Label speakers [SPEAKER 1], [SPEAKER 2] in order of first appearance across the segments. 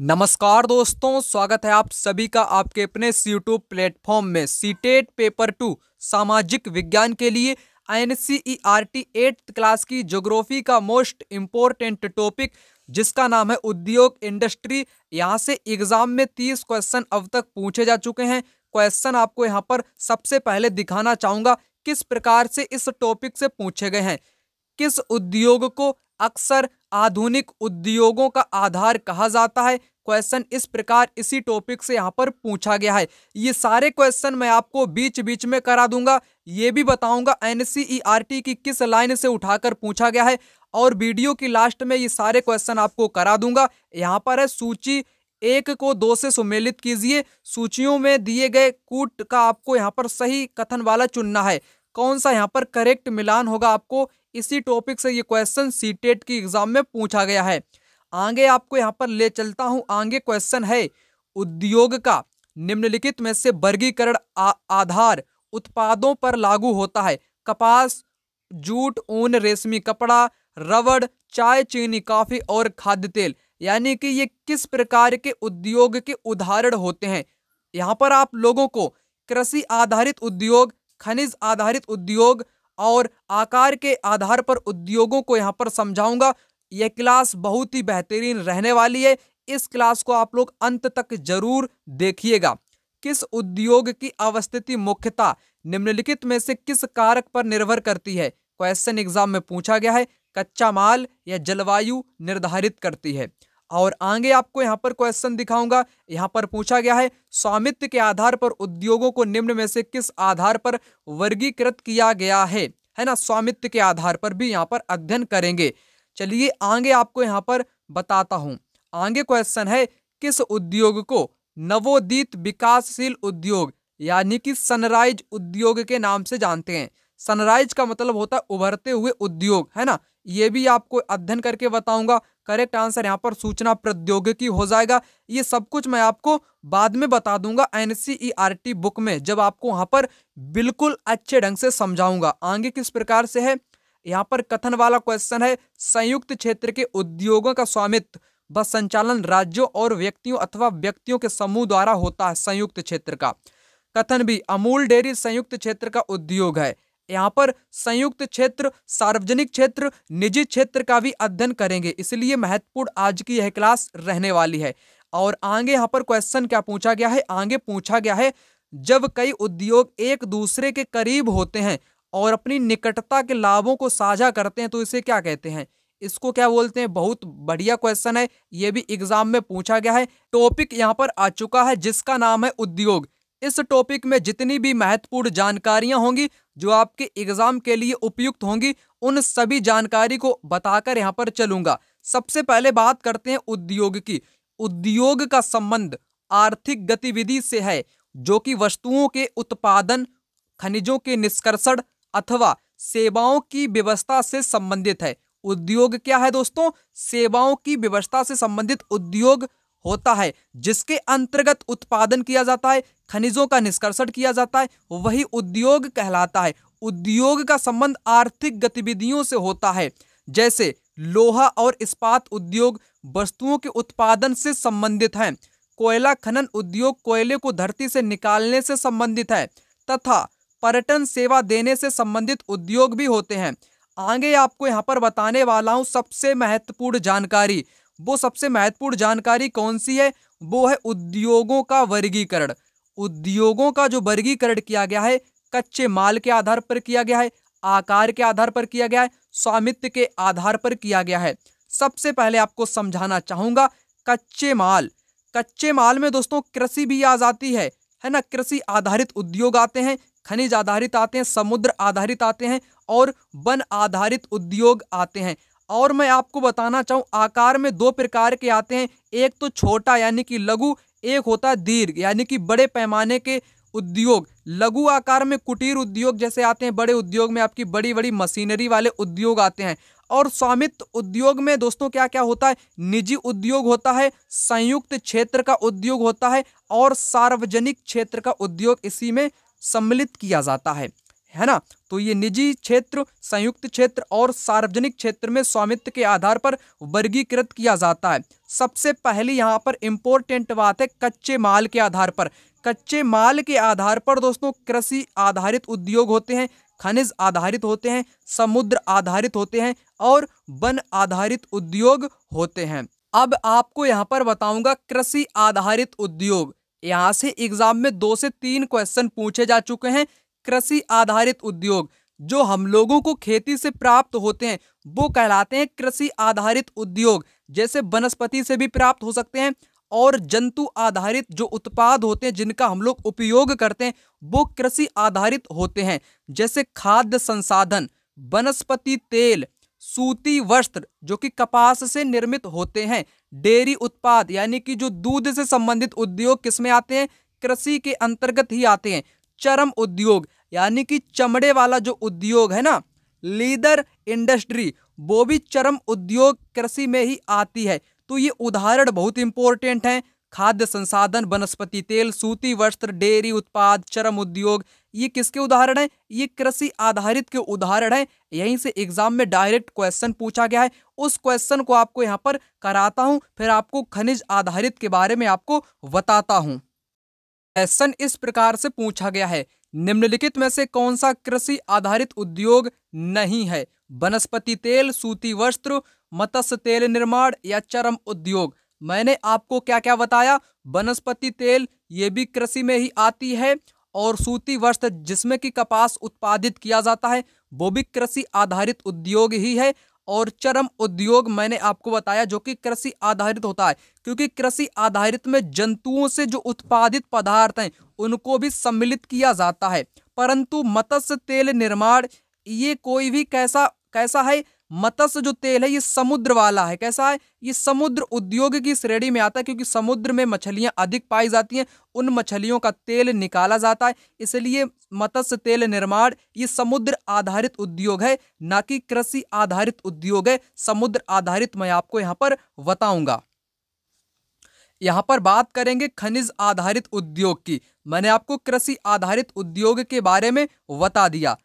[SPEAKER 1] नमस्कार दोस्तों स्वागत है आप सभी का आपके अपने यूट्यूब प्लेटफॉर्म में सीटेट पेपर टू सामाजिक विज्ञान के लिए N C E R T eight class की जोग्राफी का मोस्ट इम्पोर्टेंट टॉपिक जिसका नाम है उद्योग इंडस्ट्री यहाँ से एग्जाम में तीस क्वेश्चन अब तक पूछे जा चुके हैं क्वेश्चन आपको यहाँ पर सबसे पहले दिखाना चाहूँगा किस प्रकार से इस टॉपिक से पूछे गए हैं किस उद्योग को अक्सर आधुनिक उद्योगों का आधार कहा जाता है क्वेश्चन इस प्रकार इसी टॉपिक से यहाँ पर पूछा गया है ये सारे क्वेश्चन मैं आपको बीच बीच में करा दूंगा ये भी बताऊंगा एन e की किस लाइन से उठाकर पूछा गया है और वीडियो की लास्ट में ये सारे क्वेश्चन आपको करा दूंगा यहाँ पर है सूची एक को दो से सुमेलित कीजिए सूचियों में दिए गए कूट का आपको यहाँ पर सही कथन वाला चुनना है कौन सा यहाँ पर करेक्ट मिलान होगा आपको इसी टॉपिक से ये क्वेश्चन सी टेट की एग्जाम में पूछा गया है आगे आपको यहाँ पर ले चलता हूँ आगे क्वेश्चन है उद्योग का निम्नलिखित में से वर्गीकरण आधार उत्पादों पर लागू होता है कपास जूट ऊन रेशमी कपड़ा रबड़ चाय चीनी कॉफी और खाद्य तेल यानी कि ये किस प्रकार के उद्योग के उदाहरण होते हैं यहाँ पर आप लोगों को कृषि आधारित उद्योग खनिज आधारित उद्योग और आकार के आधार पर उद्योगों को यहाँ पर समझाऊंगा यह क्लास बहुत ही बेहतरीन रहने वाली है इस क्लास को आप लोग अंत तक जरूर देखिएगा किस उद्योग की अवस्थिति मुख्यता निम्नलिखित में से किस कारक पर निर्भर करती है क्वेश्चन एग्जाम में पूछा गया है कच्चा माल या जलवायु निर्धारित करती है और आगे आपको यहाँ पर क्वेश्चन दिखाऊंगा यहाँ पर पूछा गया है स्वामित्व के आधार पर उद्योगों को निम्न में से किस आधार पर वर्गीकृत किया गया है है ना स्वामित्व के आधार पर भी यहाँ पर अध्ययन करेंगे चलिए आगे आपको यहाँ पर बताता हूँ आगे क्वेश्चन है किस उद्योग को नवोदित विकासशील उद्योग यानी कि सनराइज उद्योग के नाम से जानते हैं सनराइज का मतलब होता है उभरते हुए उद्योग है ना ये भी आपको अध्ययन करके बताऊंगा करेक्ट आंसर यहाँ पर सूचना प्रौद्योगिकी हो जाएगा ये सब कुछ मैं आपको बाद में बता दूंगा एनसीईआरटी बुक e में जब आपको वहां पर बिल्कुल अच्छे ढंग से समझाऊंगा आगे किस प्रकार से है यहाँ पर कथन वाला क्वेश्चन है संयुक्त क्षेत्र के उद्योगों का स्वामित्व बस संचालन राज्यों और व्यक्तियों अथवा व्यक्तियों के समूह द्वारा होता है संयुक्त क्षेत्र का कथन भी अमूल डेयरी संयुक्त क्षेत्र का उद्योग है यहाँ पर संयुक्त क्षेत्र सार्वजनिक क्षेत्र निजी क्षेत्र का भी अध्ययन करेंगे इसलिए महत्वपूर्ण आज की यह क्लास रहने वाली है और आगे यहाँ पर क्वेश्चन क्या पूछा गया है आगे पूछा गया है जब कई उद्योग एक दूसरे के करीब होते हैं और अपनी निकटता के लाभों को साझा करते हैं तो इसे क्या कहते हैं इसको क्या बोलते हैं बहुत बढ़िया क्वेश्चन है ये भी एग्जाम में पूछा गया है टॉपिक यहाँ पर आ चुका है जिसका नाम है उद्योग इस टॉपिक में जितनी भी महत्वपूर्ण जानकारियां होंगी जो आपके एग्जाम के लिए उपयुक्त होंगी उन सभी जानकारी को बताकर यहाँ पर चलूंगा सबसे पहले बात करते हैं उद्योग की उद्योग का संबंध आर्थिक गतिविधि से है जो कि वस्तुओं के उत्पादन खनिजों के निष्कर्षण अथवा सेवाओं की व्यवस्था से संबंधित है उद्योग क्या है दोस्तों सेवाओं की व्यवस्था से संबंधित उद्योग होता है जिसके अंतर्गत उत्पादन किया जाता है खनिजों का निष्कर्षण किया जाता है वही उद्योग कहलाता है उद्योग का संबंध आर्थिक गतिविधियों से होता है जैसे लोहा और इस्पात उद्योग वस्तुओं के उत्पादन से संबंधित हैं कोयला खनन उद्योग कोयले को धरती से निकालने से संबंधित है तथा पर्यटन सेवा देने से संबंधित उद्योग भी होते हैं आगे आपको यहाँ पर बताने वाला हूँ सबसे महत्वपूर्ण जानकारी वो सबसे महत्वपूर्ण जानकारी कौन सी है वो है उद्योगों का वर्गीकरण उद्योगों का जो वर्गीकरण किया गया है कच्चे माल के आधार पर किया गया है आकार के आधार पर किया गया है स्वामित्व के आधार पर किया गया है सबसे पहले आपको समझाना चाहूंगा कच्चे माल कच्चे माल में दोस्तों कृषि भी आ जाती है है ना कृषि आधारित उद्योग आते हैं खनिज आधारित आते हैं समुद्र आधारित आते हैं और वन आधारित उद्योग आते हैं और मैं आपको बताना चाहूँ आकार में दो प्रकार के आते हैं एक तो छोटा यानी कि लघु एक होता है दीर्घ यानी कि बड़े पैमाने के उद्योग लघु आकार में कुटीर उद्योग जैसे आते हैं बड़े उद्योग में आपकी बड़ी बड़ी मशीनरी वाले उद्योग आते हैं और स्वामित्व उद्योग में दोस्तों क्या क्या होता है निजी उद्योग होता है संयुक्त क्षेत्र का उद्योग होता है और सार्वजनिक क्षेत्र का उद्योग इसी में सम्मिलित किया जाता है है ना तो ये निजी क्षेत्र संयुक्त क्षेत्र और सार्वजनिक क्षेत्र में स्वामित्व के आधार पर वर्गीकृत किया जाता है सबसे पहली यहाँ पर इम्पोर्टेंट बात है कच्चे माल के आधार पर कच्चे माल के आधार पर दोस्तों कृषि आधारित उद्योग होते हैं खनिज आधारित होते हैं समुद्र आधारित होते हैं और वन आधारित उद्योग होते हैं अब आपको यहाँ पर बताऊंगा कृषि आधारित उद्योग यहाँ से एग्जाम में दो से तीन क्वेश्चन पूछे जा चुके हैं कृषि आधारित उद्योग जो हम लोगों को खेती से प्राप्त होते हैं वो कहलाते हैं कृषि आधारित उद्योग जैसे वनस्पति से भी प्राप्त हो सकते हैं और जंतु आधारित जो उत्पाद होते हैं जिनका हम लोग उपयोग करते हैं वो कृषि आधारित होते हैं जैसे खाद्य संसाधन वनस्पति तेल सूती वस्त्र जो कि कपास से निर्मित होते हैं डेयरी उत्पाद यानी कि जो दूध से संबंधित उद्योग किसमें आते हैं कृषि के अंतर्गत ही आते हैं चरम उद्योग यानी कि चमड़े वाला जो उद्योग है ना लीदर इंडस्ट्री वो भी चरम उद्योग कृषि में ही आती है तो ये उदाहरण बहुत इंपॉर्टेंट हैं खाद्य संसाधन वनस्पति तेल सूती वस्त्र डेयरी उत्पाद चरम उद्योग ये किसके उदाहरण हैं ये कृषि आधारित के उदाहरण हैं यहीं से एग्जाम में डायरेक्ट क्वेश्चन पूछा गया है उस क्वेश्चन को आपको यहाँ पर कराता हूँ फिर आपको खनिज आधारित के बारे में आपको बताता हूँ क्वेश्चन इस प्रकार से पूछा गया है निम्नलिखित में से कौन सा कृषि आधारित उद्योग नहीं है वनस्पति तेल सूती वस्त्र मत्स्य तेल निर्माण या चरम उद्योग मैंने आपको क्या क्या बताया वनस्पति तेल ये भी कृषि में ही आती है और सूती वस्त्र जिसमें कि कपास उत्पादित किया जाता है वो भी कृषि आधारित उद्योग ही है और चरम उद्योग मैंने आपको बताया जो कि कृषि आधारित होता है क्योंकि कृषि आधारित में जंतुओं से जो उत्पादित पदार्थ हैं उनको भी सम्मिलित किया जाता है परंतु मत्स्य तेल निर्माण ये कोई भी कैसा कैसा है मत्स्य जो तेल है ये समुद्र वाला है कैसा है ये समुद्र उद्योग की श्रेणी में आता है क्योंकि समुद्र में मछलियाँ अधिक पाई जाती हैं उन मछलियों का तेल निकाला जाता है इसलिए मत्स्य तेल निर्माण ये समुद्र आधारित उद्योग है ना कि कृषि आधारित उद्योग है समुद्र आधारित मैं आपको यहाँ पर बताऊँगा यहाँ पर बात करेंगे खनिज आधारित उद्योग की मैंने आपको कृषि आधारित उद्योग के बारे में बता दिया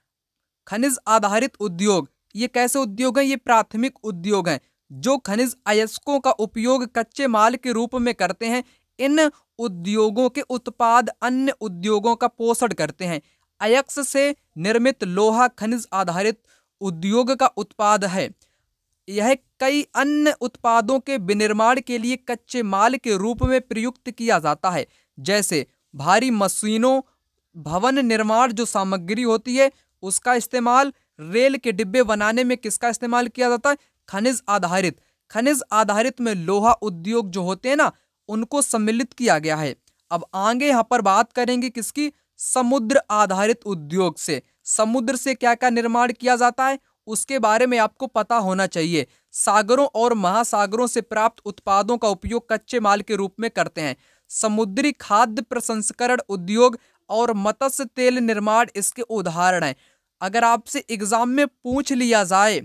[SPEAKER 1] खनिज आधारित उद्योग ये कैसे उद्योग हैं ये प्राथमिक उद्योग हैं जो खनिज अयस्कों का उपयोग कच्चे माल के रूप में करते हैं इन उद्योगों के उत्पाद अन्य उद्योगों का पोषण करते हैं अयक्स से निर्मित लोहा खनिज आधारित उद्योग का उत्पाद है यह कई अन्य उत्पादों के विनिर्माण के लिए कच्चे माल के रूप में प्रयुक्त किया जाता है जैसे भारी मशीनों भवन निर्माण जो सामग्री होती है उसका इस्तेमाल रेल के डिब्बे बनाने में किसका इस्तेमाल किया जाता है खनिज आधारित खनिज आधारित में लोहा उद्योग जो होते हैं ना उनको सम्मिलित किया गया है अब आगे यहाँ पर बात करेंगे किसकी समुद्र आधारित उद्योग से समुद्र से क्या क्या निर्माण किया जाता है उसके बारे में आपको पता होना चाहिए सागरों और महासागरों से प्राप्त उत्पादों का उपयोग कच्चे माल के रूप में करते हैं समुद्री खाद्य प्रसंस्करण उद्योग और मत्स्य तेल निर्माण इसके उदाहरण हैं अगर आपसे एग्ज़ाम में पूछ लिया जाए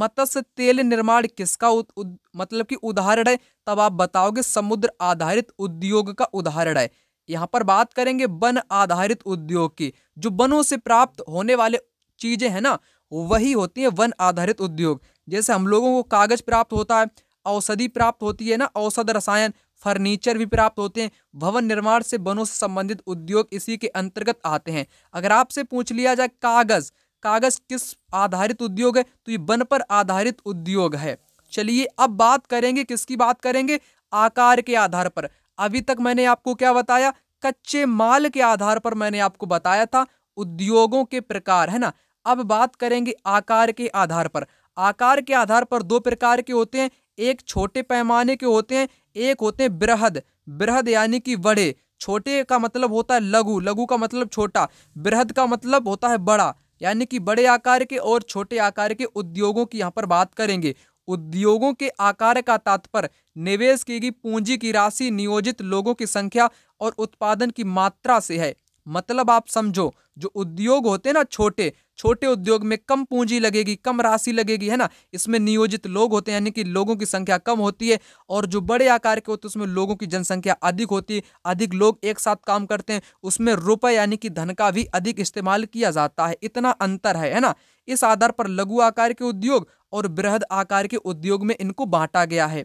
[SPEAKER 1] मत्स्य तेल निर्माण किसका उद, उद, मतलब कि उदाहरण है तब आप बताओगे समुद्र आधारित उद्योग का उदाहरण है यहाँ पर बात करेंगे वन आधारित उद्योग की जो वनों से प्राप्त होने वाले चीज़ें हैं ना वही होती हैं वन आधारित उद्योग जैसे हम लोगों को कागज़ प्राप्त होता है औषधि प्राप्त होती है ना औषध रसायन फर्नीचर भी प्राप्त होते हैं भवन निर्माण से वनों से संबंधित उद्योग इसी के अंतर्गत आते हैं अगर आपसे पूछ लिया जाए कागज़ कागज़ किस आधारित उद्योग है तो ये वन पर आधारित उद्योग है चलिए अब बात करेंगे किसकी बात करेंगे आकार के आधार पर अभी तक मैंने आपको क्या बताया कच्चे माल के आधार पर मैंने आपको बताया था उद्योगों के प्रकार है ना अब बात करेंगे आकार के आधार पर आकार के आधार पर दो प्रकार के होते हैं एक छोटे पैमाने के होते हैं एक होते हैं बृहद बृहद यानी कि बड़े छोटे का मतलब होता है लघु लघु का मतलब छोटा बृहद का मतलब होता है बड़ा यानी कि बड़े आकार के और छोटे आकार के उद्योगों की यहाँ पर बात करेंगे उद्योगों के आकार का तात्पर्य निवेश की गई पूंजी की राशि नियोजित लोगों की संख्या और उत्पादन की मात्रा से है मतलब आप समझो जो उद्योग होते हैं ना छोटे छोटे उद्योग में कम पूंजी लगेगी कम राशि लगेगी है ना इसमें नियोजित लोग होते हैं यानी कि लोगों की संख्या कम होती है और जो बड़े आकार के होते हैं उसमें लोगों की जनसंख्या अधिक होती है अधिक लोग एक साथ काम करते हैं उसमें रुपए यानी कि धन का भी अधिक इस्तेमाल किया जाता है इतना अंतर है है ना इस आधार पर लघु आकार के उद्योग और बृहद आकार के उद्योग में इनको बांटा गया है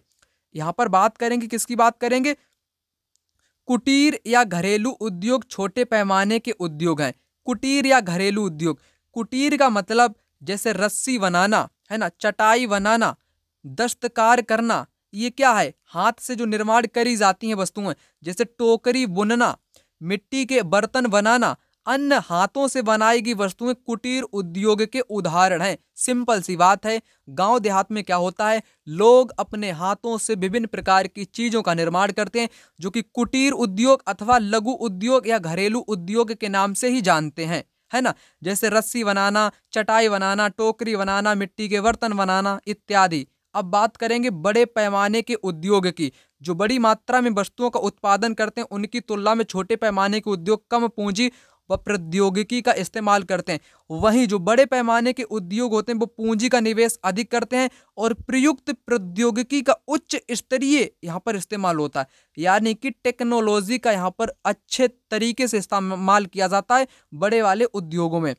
[SPEAKER 1] यहाँ पर बात करेंगे किसकी बात करेंगे कुटीर या घरेलू उद्योग छोटे पैमाने के उद्योग हैं कुटीर या घरेलू उद्योग कुटीर का मतलब जैसे रस्सी बनाना है ना चटाई बनाना दस्तकार करना ये क्या है हाथ से जो निर्माण करी जाती हैं वस्तुएं जैसे टोकरी बुनना मिट्टी के बर्तन बनाना अन्य हाथों से बनाई गई वस्तुएं कुटीर उद्योग के उदाहरण हैं सिंपल सी बात है गांव देहात में क्या होता है लोग अपने हाथों से विभिन्न प्रकार की चीज़ों का निर्माण करते हैं जो कि कुटीर उद्योग अथवा लघु उद्योग या घरेलू उद्योग के नाम से ही जानते हैं है ना जैसे रस्सी बनाना चटाई बनाना टोकरी बनाना मिट्टी के बर्तन बनाना इत्यादि अब बात करेंगे बड़े पैमाने के उद्योग की जो बड़ी मात्रा में वस्तुओं का उत्पादन करते हैं उनकी तुलना में छोटे पैमाने के उद्योग कम पूंजी व प्रौद्योगिकी का इस्तेमाल करते हैं वहीं जो बड़े पैमाने के उद्योग होते हैं वो पूंजी का निवेश अधिक करते हैं और प्रयुक्त प्रौद्योगिकी का उच्च स्तरीय यहाँ पर इस्तेमाल होता है यानी कि टेक्नोलॉजी का यहाँ पर अच्छे तरीके से इस्तेमाल किया जाता है बड़े वाले उद्योगों में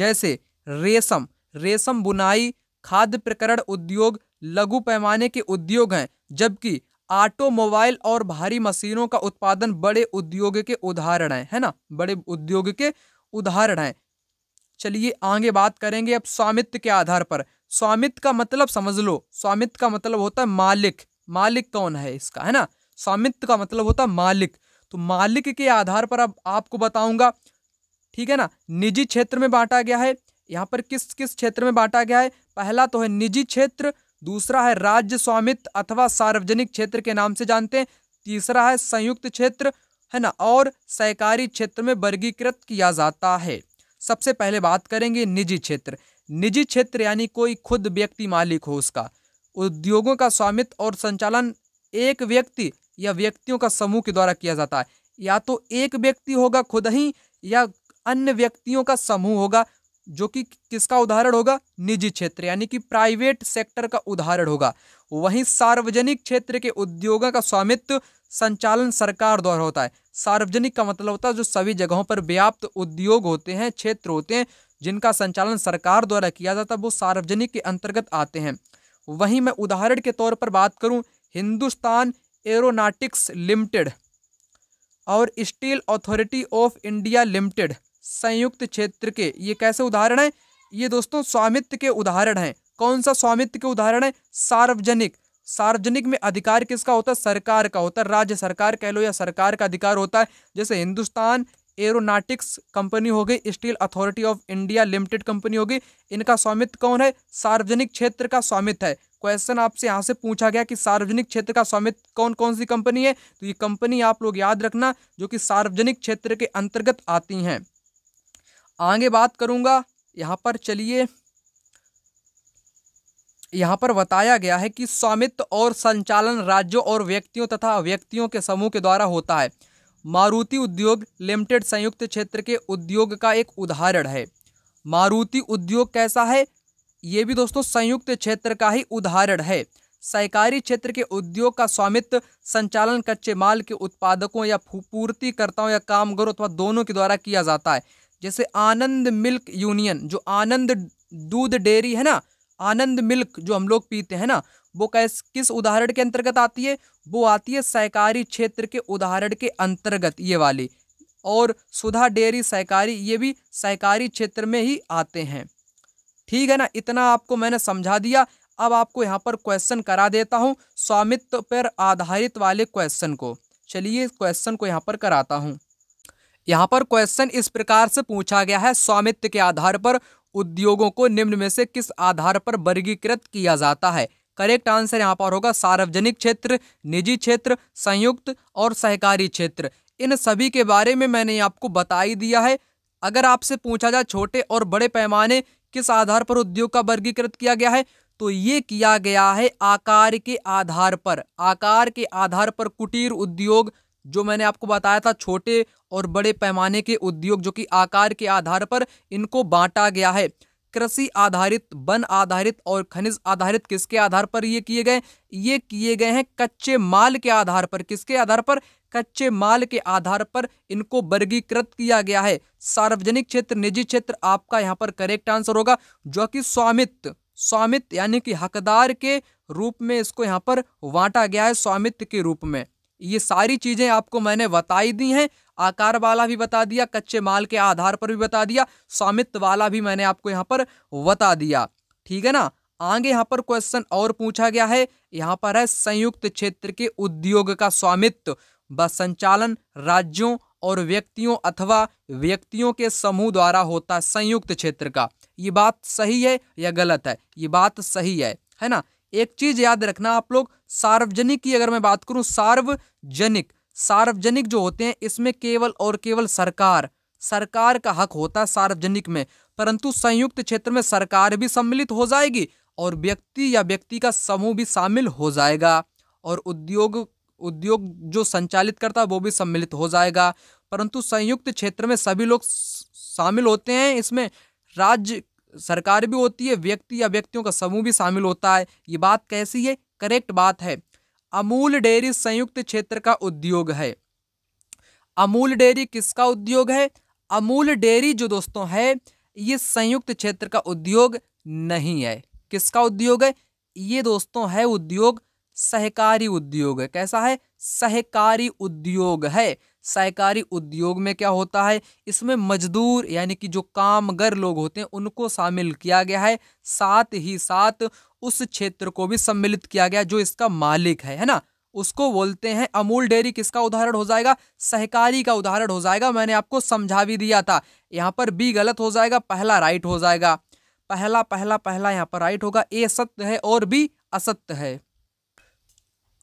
[SPEAKER 1] जैसे रेशम रेशम बुनाई खाद्य प्रकरण उद्योग लघु पैमाने के उद्योग हैं जबकि ऑटोमोबाइल और भारी मशीनों का उत्पादन बड़े उद्योग के उदाहरण है है ना बड़े उद्योग के उदाहरण है चलिए आगे बात करेंगे अब स्वामित्व के आधार पर स्वामित्व का मतलब समझ लो स्वामित्व का मतलब होता है मालिक मालिक कौन है इसका है ना स्वामित्व का मतलब होता है मालिक तो मालिक के आधार पर अब आपको बताऊंगा ठीक है ना निजी क्षेत्र में बांटा गया है यहाँ पर किस किस क्षेत्र में बांटा गया है पहला तो है निजी क्षेत्र दूसरा है राज्य स्वामित्व अथवा सार्वजनिक क्षेत्र के नाम से जानते हैं तीसरा है संयुक्त क्षेत्र है ना और सहकारी क्षेत्र में वर्गीकृत किया जाता है सबसे पहले बात करेंगे निजी क्षेत्र निजी क्षेत्र यानी कोई खुद व्यक्ति मालिक हो उसका उद्योगों का स्वामित्व और संचालन एक व्यक्ति या व्यक्तियों का समूह के द्वारा किया जाता है या तो एक व्यक्ति होगा खुद ही या अन्य व्यक्तियों का समूह होगा जो कि किसका उदाहरण होगा निजी क्षेत्र यानी कि प्राइवेट सेक्टर का उदाहरण होगा वहीं सार्वजनिक क्षेत्र के उद्योगों का स्वामित्व संचालन सरकार द्वारा होता है सार्वजनिक का मतलब होता है जो सभी जगहों पर व्याप्त उद्योग होते हैं क्षेत्र होते हैं जिनका संचालन सरकार द्वारा किया जाता है वो सार्वजनिक के अंतर्गत आते हैं वहीं मैं उदाहरण के तौर पर बात करूँ हिंदुस्तान एरोनाटिक्स लिमिटेड और Steel Authority of India Limited संयुक्त क्षेत्र के ये कैसे उदाहरण हैं ये दोस्तों स्वामित्व के उदाहरण हैं कौन सा स्वामित्व के उदाहरण है सार्वजनिक सार्वजनिक में अधिकार किसका होता है सरकार का होता है राज्य सरकार कह लो या सरकार का अधिकार होता है जैसे हिंदुस्तान एरोनाटिक्स कंपनी हो गई Steel Authority of India Limited company होगी इनका स्वामित्व कौन है सार्वजनिक क्षेत्र का स्वामित्व है क्वेश्चन आपसे यहाँ से पूछा गया कि सार्वजनिक क्षेत्र का स्वामित्व कौन कौन सी कंपनी है तो ये कंपनी आप लोग याद रखना जो कि सार्वजनिक क्षेत्र के अंतर्गत आती हैं आगे बात करूंगा यहाँ पर चलिए यहाँ पर बताया गया है कि स्वामित्व और संचालन राज्यों और व्यक्तियों तथा व्यक्तियों के समूह के द्वारा होता है मारुति उद्योग लिमिटेड संयुक्त क्षेत्र के उद्योग का एक उदाहरण है मारुति उद्योग कैसा है ये भी दोस्तों संयुक्त क्षेत्र का ही उदाहरण है सहकारी क्षेत्र के उद्योग का स्वामित्व संचालन कच्चे माल के उत्पादकों या पूर्तिकर्ताओं या कामगारों अथवा दोनों के द्वारा किया जाता है जैसे आनंद मिल्क यूनियन जो आनंद दूध डेयरी है ना आनंद मिल्क जो हम लोग पीते हैं ना वो कैस किस उदाहरण के अंतर्गत आती है वो आती है सहकारी क्षेत्र के उदाहरण के अंतर्गत ये वाली और सुधा डेयरी सहकारी ये भी सहकारी क्षेत्र में ही आते हैं ठीक है ना इतना आपको मैंने समझा दिया अब आपको यहाँ पर क्वेश्चन करा देता हूँ स्वामित्व पर आधारित वाले क्वेश्चन को चलिए क्वेश्चन को यहाँ पर कराता हूँ यहाँ पर क्वेश्चन इस प्रकार से पूछा गया है स्वामित्व के आधार पर उद्योगों को निम्न में से किस आधार पर वर्गीकृत किया जाता है करेक्ट आंसर यहाँ पर होगा सार्वजनिक क्षेत्र निजी क्षेत्र संयुक्त और सहकारी क्षेत्र इन सभी के बारे में मैंने आपको बता ही दिया है अगर आपसे पूछा जाए छोटे और बड़े पैमाने किस आधार पर उद्योग का वर्गीकृत किया गया है तो ये किया गया है आकार के आधार पर आकार के आधार पर कुटीर उद्योग जो मैंने आपको बताया था छोटे और बड़े पैमाने के उद्योग जो कि आकार के आधार पर इनको बांटा गया है कृषि आधारित वन आधारित और खनिज आधारित किसके आधार पर ये किए गए ये किए गए हैं कच्चे माल के आधार पर किसके आधार पर कच्चे माल के आधार पर इनको वर्गीकृत किया गया है सार्वजनिक क्षेत्र निजी क्षेत्र आपका यहाँ पर करेक्ट आंसर होगा जो कि स्वामित्व स्वामित्व यानी कि हकदार के रूप में इसको यहाँ पर बांटा गया है स्वामित्व के रूप में ये सारी चीज़ें आपको मैंने बताई दी हैं आकार वाला भी बता दिया कच्चे माल के आधार पर भी बता दिया स्वामित्व वाला भी मैंने आपको यहाँ पर बता दिया ठीक है ना आगे यहाँ पर क्वेश्चन और पूछा गया है यहाँ पर है संयुक्त क्षेत्र के उद्योग का स्वामित्व व संचालन राज्यों और व्यक्तियों अथवा व्यक्तियों के समूह द्वारा होता है संयुक्त क्षेत्र का ये बात सही है या गलत है ये बात सही है है ना एक चीज याद रखना आप लोग सार्वजनिक की अगर मैं बात करूं सार्वजनिक सार्वजनिक जो होते हैं इसमें केवल और केवल सरकार सरकार का हक होता है सार्वजनिक में परंतु संयुक्त क्षेत्र में सरकार भी सम्मिलित हो जाएगी और व्यक्ति या व्यक्ति का समूह भी शामिल हो जाएगा और उद्योग उद्योग जो संचालित करता है वो भी सम्मिलित हो जाएगा परंतु संयुक्त क्षेत्र में सभी लोग शामिल होते हैं इसमें राज्य सरकार भी होती है व्यक्ति या व्यक्तियों का समूह भी शामिल होता है ये बात कैसी है करेक्ट बात है अमूल डेयरी संयुक्त क्षेत्र का उद्योग है अमूल डेयरी किसका उद्योग है अमूल डेयरी जो दोस्तों है ये संयुक्त क्षेत्र का उद्योग नहीं है किसका उद्योग है ये दोस्तों है उद्योग सहकारी उद्योग है कैसा है सहकारी उद्योग है सहकारी उद्योग में क्या होता है इसमें मजदूर यानी कि जो कामगर लोग होते हैं उनको शामिल किया गया है साथ ही साथ उस क्षेत्र को भी सम्मिलित किया गया जो इसका मालिक है है ना उसको बोलते हैं अमूल डेयरी किसका उदाहरण हो जाएगा सहकारी का उदाहरण हो जाएगा मैंने आपको समझा भी दिया था यहाँ पर बी गलत हो जाएगा पहला राइट हो जाएगा पहला पहला पहला यहाँ पर राइट होगा ए सत्य है और बी असत्य है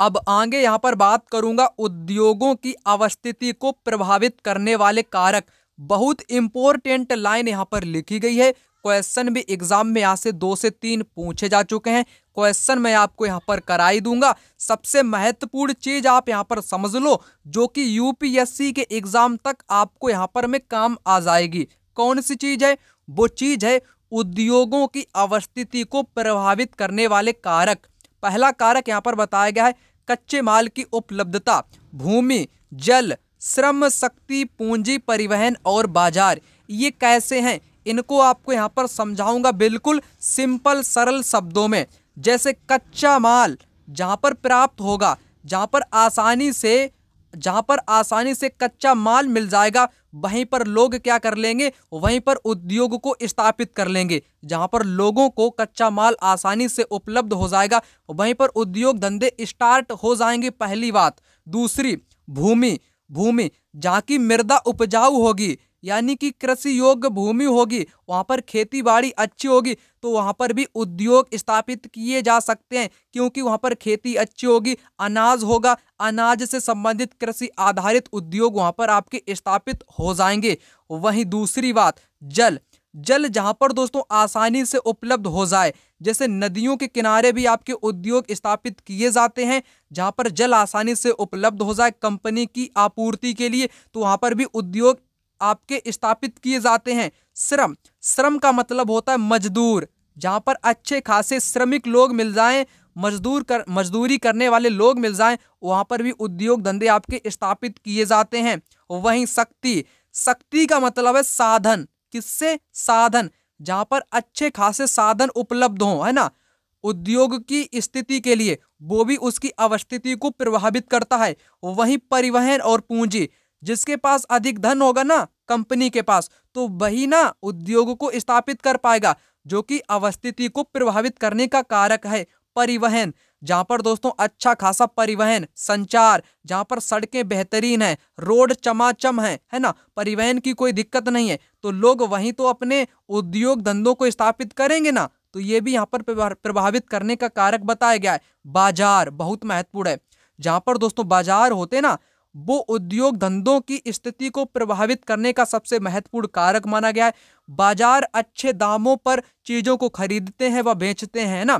[SPEAKER 1] अब आगे यहाँ पर बात करूंगा उद्योगों की अवस्थिति को प्रभावित करने वाले कारक बहुत इंपॉर्टेंट लाइन यहाँ पर लिखी गई है क्वेश्चन भी एग्जाम में यहाँ से दो से तीन पूछे जा चुके हैं क्वेश्चन मैं आपको यहाँ पर कराई दूंगा सबसे महत्वपूर्ण चीज आप यहाँ पर समझ लो जो कि यूपीएससी के एग्जाम तक आपको यहाँ पर में काम आ जाएगी कौन सी चीज है वो चीज है उद्योगों की अवस्थिति को प्रभावित करने वाले कारक पहला कारक यहाँ पर बताया गया है कच्चे माल की उपलब्धता भूमि जल श्रम शक्ति पूंजी परिवहन और बाजार ये कैसे हैं इनको आपको यहाँ पर समझाऊंगा बिल्कुल सिंपल सरल शब्दों में जैसे कच्चा माल जहाँ पर प्राप्त होगा जहाँ पर आसानी से जहां पर आसानी से कच्चा माल मिल जाएगा वहीं पर लोग क्या कर लेंगे वहीं पर उद्योग को स्थापित कर लेंगे जहां पर लोगों को कच्चा माल आसानी से उपलब्ध हो जाएगा वहीं पर उद्योग धंधे स्टार्ट हो जाएंगे पहली बात दूसरी भूमि भूमि जहाँ की मृदा उपजाऊ होगी यानी कि कृषि योग्य भूमि होगी वहाँ पर खेती बाड़ी अच्छी होगी तो वहाँ पर भी उद्योग स्थापित किए जा सकते हैं क्योंकि वहाँ पर खेती अच्छी होगी अनाज होगा अनाज से संबंधित कृषि आधारित उद्योग वहाँ पर आपके स्थापित हो जाएंगे वहीं दूसरी बात जल जल जहाँ पर दोस्तों आसानी से उपलब्ध हो जाए जैसे नदियों के किनारे भी आपके उद्योग स्थापित किए जाते हैं जहाँ पर जल आसानी से उपलब्ध हो जाए कंपनी की आपूर्ति के लिए तो वहाँ पर भी उद्योग आपके स्थापित किए जाते हैं श्रम श्रम का मतलब होता है मजदूर जहाँ पर अच्छे खासे श्रमिक लोग मिल जाएं मजदूर कर मजदूरी करने वाले लोग मिल जाएं वहाँ पर भी उद्योग धंधे आपके स्थापित किए जाते हैं वहीं शक्ति शक्ति का मतलब है साधन किससे साधन जहाँ पर अच्छे खासे साधन उपलब्ध हों है ना उद्योग की स्थिति के लिए वो भी उसकी अवस्थिति को प्रभावित करता है वहीं परिवहन और पूंजी जिसके पास अधिक धन होगा ना कंपनी के पास तो वही ना उद्योग को स्थापित कर पाएगा जो कि अवस्थिति को प्रभावित करने का कारक है परिवहन जहाँ पर दोस्तों अच्छा खासा परिवहन संचार जहाँ पर सड़कें बेहतरीन हैं रोड चमाचम हैं है ना परिवहन की कोई दिक्कत नहीं है तो लोग वहीं तो अपने उद्योग धंधों को स्थापित करेंगे ना तो ये भी यहाँ पर प्रभावित करने का कारक बताया गया है बाजार बहुत महत्वपूर्ण है जहाँ पर दोस्तों बाजार होते ना वो उद्योग धंधों की स्थिति को प्रभावित करने का सबसे महत्वपूर्ण कारक माना गया है बाजार अच्छे दामों पर चीज़ों को खरीदते हैं व बेचते हैं ना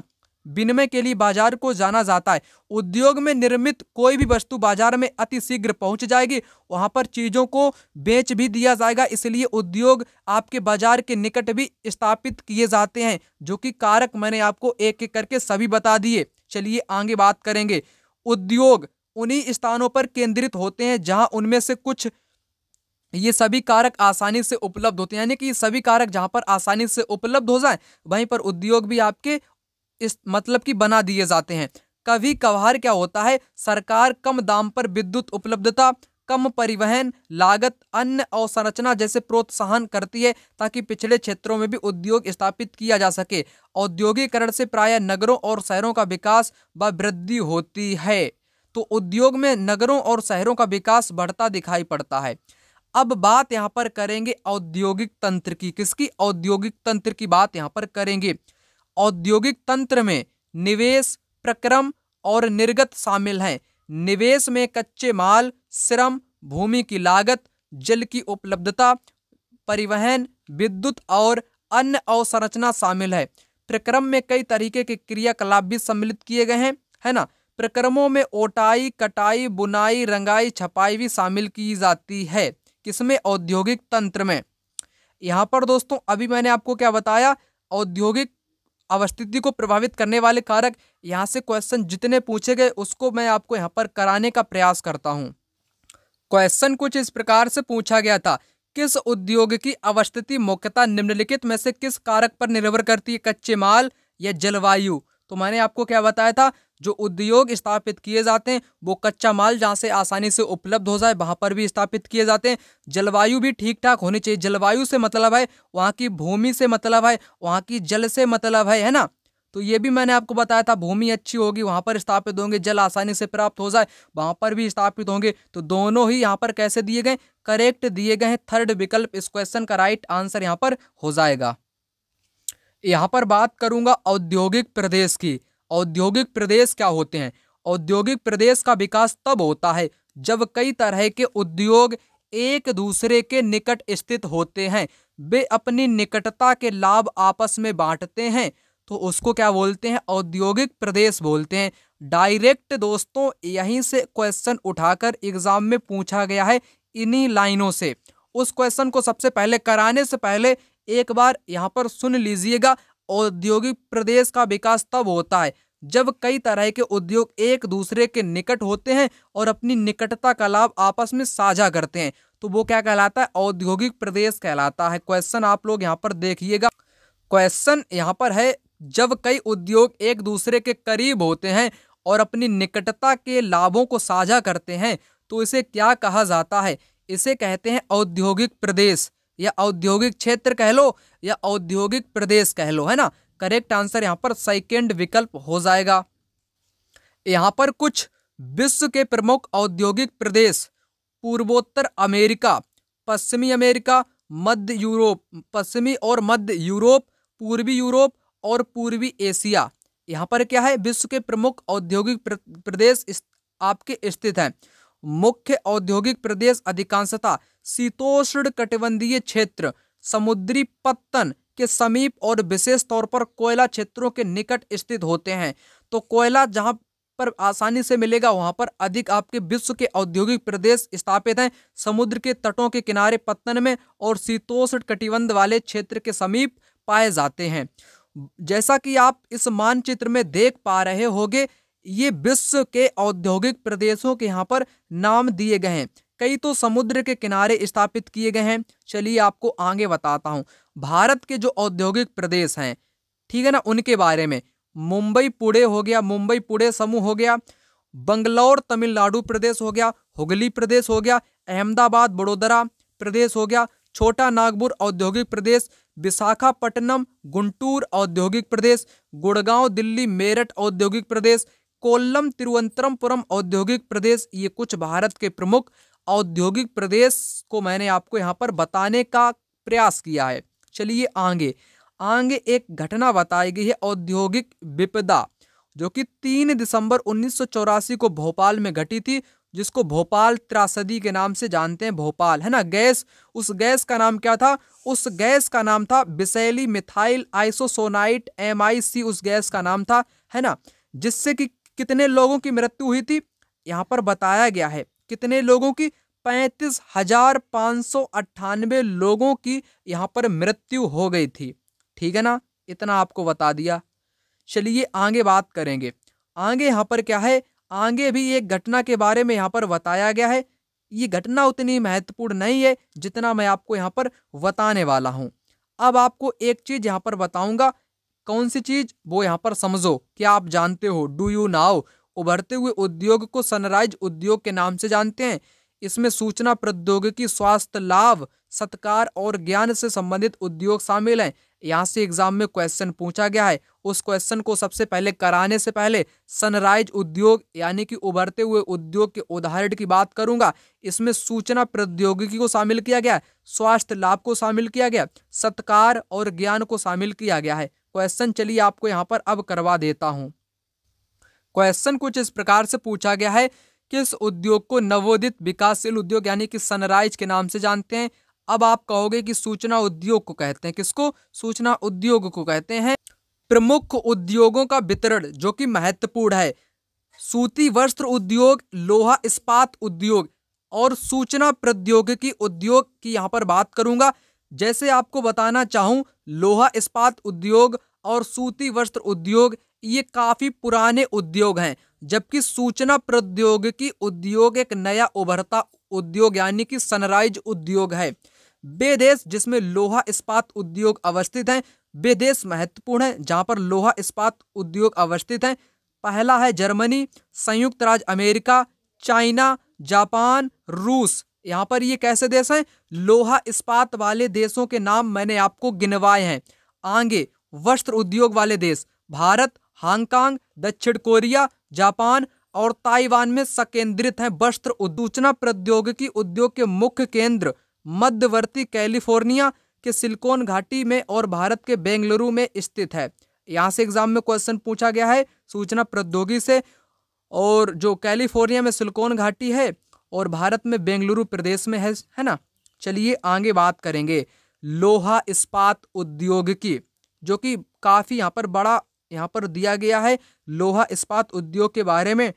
[SPEAKER 1] विनिमय के लिए बाजार को जाना जाता है उद्योग में निर्मित कोई भी वस्तु बाजार में अति शीघ्र पहुंच जाएगी वहां पर चीज़ों को बेच भी दिया जाएगा इसलिए उद्योग आपके बाजार के निकट भी स्थापित किए जाते हैं जो कि कारक मैंने आपको एक एक करके सभी बता दिए चलिए आगे बात करेंगे उद्योग उन्हीं स्थानों पर केंद्रित होते हैं जहां उनमें से कुछ ये सभी कारक आसानी से उपलब्ध होते हैं यानी कि ये सभी कारक जहाँ पर आसानी से उपलब्ध हो जाए वहीं पर उद्योग भी आपके इस मतलब कि बना दिए जाते हैं कभी कभार क्या होता है सरकार कम दाम पर विद्युत उपलब्धता कम परिवहन लागत अन्य अवसंरचना जैसे प्रोत्साहन करती है ताकि पिछड़े क्षेत्रों में भी उद्योग स्थापित किया जा सके औद्योगिकरण से प्राय नगरों और शहरों का विकास व वृद्धि होती है तो उद्योग में नगरों और शहरों का विकास बढ़ता दिखाई पड़ता है अब बात यहाँ पर करेंगे औद्योगिक तंत्र की किसकी औद्योगिक तंत्र की बात यहाँ पर करेंगे औद्योगिक तंत्र में निवेश प्रक्रम और निर्गत शामिल हैं निवेश में कच्चे माल श्रम भूमि की लागत जल की उपलब्धता परिवहन विद्युत और अन्य अवसंरचना शामिल है प्रक्रम में कई तरीके के क्रियाकलाप भी सम्मिलित किए गए हैं है ना प्रक्रमों में ओटाई कटाई बुनाई रंगाई छपाई भी शामिल की जाती है किसमें औद्योगिक तंत्र में यहाँ पर दोस्तों अभी मैंने आपको क्या बताया औद्योगिक अवस्थिति को प्रभावित करने वाले कारक यहाँ से क्वेश्चन जितने पूछे गए उसको मैं आपको यहाँ पर कराने का प्रयास करता हूँ क्वेश्चन कुछ इस प्रकार से पूछा गया था किस उद्योग की अवस्थिति मुख्यतः निम्नलिखित में से किस कारक पर निर्भर करती है कच्चे माल या जलवायु तो मैंने आपको क्या बताया था जो उद्योग स्थापित किए जाते हैं वो कच्चा माल जहाँ से आसानी से उपलब्ध हो जाए वहाँ पर भी स्थापित किए जाते हैं जलवायु भी ठीक ठाक होनी चाहिए जलवायु से मतलब है वहाँ की भूमि से मतलब है वहाँ की जल से मतलब है है ना तो ये भी मैंने आपको बताया था भूमि अच्छी होगी वहाँ पर स्थापित होंगे जल आसानी से प्राप्त हो जाए वहाँ पर भी स्थापित होंगे तो दोनों ही यहाँ पर कैसे दिए गए करेक्ट दिए गए हैं थर्ड विकल्प इस क्वेश्चन का राइट आंसर यहाँ पर हो जाएगा यहाँ पर बात करूंगा औद्योगिक प्रदेश की औद्योगिक प्रदेश क्या होते हैं औद्योगिक प्रदेश का विकास तब होता है जब कई तरह के उद्योग एक दूसरे के निकट स्थित होते हैं वे अपनी निकटता के लाभ आपस में बांटते हैं तो उसको क्या बोलते हैं औद्योगिक प्रदेश बोलते हैं डायरेक्ट दोस्तों यहीं से क्वेश्चन उठाकर एग्जाम में पूछा गया है इन्हीं लाइनों से उस क्वेश्चन को सबसे पहले कराने से पहले एक बार यहाँ पर सुन लीजिएगा औद्योगिक प्रदेश का विकास तब होता है जब कई तरह के उद्योग एक दूसरे के निकट होते हैं और अपनी निकटता का लाभ आपस में साझा करते हैं तो वो क्या कहलाता है औद्योगिक प्रदेश कहलाता है क्वेश्चन आप लोग यहाँ पर देखिएगा क्वेश्चन यहाँ पर है जब कई उद्योग एक दूसरे के करीब होते हैं और अपनी निकटता के लाभों को साझा करते हैं तो इसे क्या कहा जाता है इसे कहते हैं औद्योगिक प्रदेश या औद्योगिक क्षेत्र कह लो या औद्योगिक प्रदेश कह लो है ना करेक्ट आंसर यहाँ पर सेकेंड विकल्प हो जाएगा यहाँ पर कुछ विश्व के प्रमुख औद्योगिक प्रदेश पूर्वोत्तर अमेरिका पश्चिमी अमेरिका मध्य यूरोप पश्चिमी और मध्य यूरोप पूर्वी यूरोप और पूर्वी एशिया यहाँ पर क्या है विश्व के प्रमुख औद्योगिक प्रदेश आपके स्थित हैं मुख्य औद्योगिक प्रदेश अधिकांशता शीतोष्ण कटिबंधीय क्षेत्र समुद्री पत्तन के समीप और विशेष तौर पर कोयला क्षेत्रों के निकट स्थित होते हैं तो कोयला जहां पर आसानी से मिलेगा वहां पर अधिक आपके विश्व के औद्योगिक प्रदेश स्थापित हैं समुद्र के तटों के किनारे पत्तन में और शीतोष्ण कटिबंध वाले क्षेत्र के समीप पाए जाते हैं जैसा कि आप इस मानचित्र में देख पा रहे होगे ये विश्व के औद्योगिक प्रदेशों के यहाँ पर नाम दिए गए हैं कई तो समुद्र के किनारे स्थापित किए गए हैं चलिए आपको आगे बताता हूँ भारत के जो औद्योगिक प्रदेश हैं ठीक है ना उनके बारे में मुंबई पुणे हो गया मुंबई पुणे समूह हो गया बंगलौर तमिलनाडु प्रदेश हो गया हुगली प्रदेश हो गया अहमदाबाद बड़ोदरा प्रदेश हो गया छोटा नागपुर औद्योगिक प्रदेश विशाखापट्टनम गुंटूर औद्योगिक प्रदेश गुड़गांव दिल्ली मेरठ औद्योगिक प्रदेश कोल्लम तिरुवंतरमपुरम औद्योगिक प्रदेश ये कुछ भारत के प्रमुख औद्योगिक प्रदेश को मैंने आपको यहाँ पर बताने का प्रयास किया है चलिए आगे आगे एक घटना बताई गई है औद्योगिक विपदा जो कि तीन दिसंबर उन्नीस को भोपाल में घटी थी जिसको भोपाल त्रासदी के नाम से जानते हैं भोपाल है ना गैस उस गैस का नाम क्या था उस गैस का नाम था बिसेली मिथाइल आइसोसोनाइट एम उस गैस का नाम था है ना जिससे कि कितने लोगों की मृत्यु हुई थी यहाँ पर बताया गया है कितने लोगों की पैंतीस हजार पाँच सौ अट्ठानवे लोगों की यहाँ पर मृत्यु हो गई थी ठीक है ना इतना आपको बता दिया चलिए आगे बात करेंगे आगे यहाँ पर क्या है आगे भी एक घटना के बारे में यहाँ पर बताया गया है ये घटना उतनी महत्वपूर्ण नहीं है जितना मैं आपको यहाँ पर बताने वाला हूँ अब आपको एक चीज़ यहाँ पर बताऊँगा कौन सी चीज़ वो यहाँ पर समझो क्या आप जानते हो डू यू नाव उभरते हुए उद्योग को सनराइज उद्योग के नाम से जानते हैं इसमें सूचना प्रौद्योगिकी स्वास्थ्य लाभ सत्कार और ज्ञान से संबंधित उद्योग शामिल हैं यहाँ से एग्जाम में क्वेश्चन पूछा गया है उस क्वेश्चन को सबसे पहले कराने से पहले सनराइज उद्योग यानी कि उभरते हुए उद्योग के उदाहरण की बात करूंगा इसमें सूचना प्रौद्योगिकी को शामिल किया गया स्वास्थ्य लाभ को शामिल किया गया सत्कार और ज्ञान को शामिल किया गया है क्वेश्चन चलिए आपको यहाँ पर अब करवा देता हूँ क्वेश्चन कुछ इस प्रकार से पूछा गया है किस उद्योग को नवोदित विकासशील उद्योग यानी कि सनराइज के नाम से जानते हैं अब आप कहोगे कि सूचना उद्योग को कहते हैं किसको सूचना उद्योग को कहते हैं प्रमुख उद्योगों का वितरण जो कि महत्वपूर्ण है सूती वस्त्र उद्योग लोहा इस्पात उद्योग और सूचना प्रौद्योगिकी उद्योग की यहाँ पर बात करूंगा जैसे आपको बताना चाहूं लोहा इस्पात उद्योग और सूती वस्त्र उद्योग ये काफ़ी पुराने उद्योग हैं जबकि सूचना प्रौद्योगिकी उद्योग एक नया उभरता उद्योग यानी कि सनराइज उद्योग है बेदेश देश जिसमें लोहा इस्पात उद्योग अवस्थित हैं वे देश महत्वपूर्ण है जहाँ पर लोहा इस्पात उद्योग अवस्थित हैं पहला है जर्मनी संयुक्त राज्य अमेरिका चाइना जापान रूस यहाँ पर ये कैसे देश हैं लोहा इस्पात वाले देशों के नाम मैंने आपको गिनवाए हैं आगे वस्त्र उद्योग वाले देश भारत हांगकांग दक्षिण कोरिया जापान और ताइवान में संकेंद्रित हैं वस्त्र सूचना प्रौद्योगिकी उद्योग के मुख्य केंद्र मध्यवर्ती कैलिफोर्निया के सिलिकॉन घाटी में और भारत के बेंगलुरु में स्थित है यहाँ से एग्जाम में क्वेश्चन पूछा गया है सूचना प्रौद्योगिकी से और जो कैलिफोर्निया में सिलिकॉन घाटी है और भारत में बेंगलुरु प्रदेश में है है ना चलिए आगे बात करेंगे लोहा इस्पात उद्योग की जो कि काफ़ी यहाँ पर बड़ा यहाँ पर दिया गया है लोहा इस्पात उद्योग के बारे में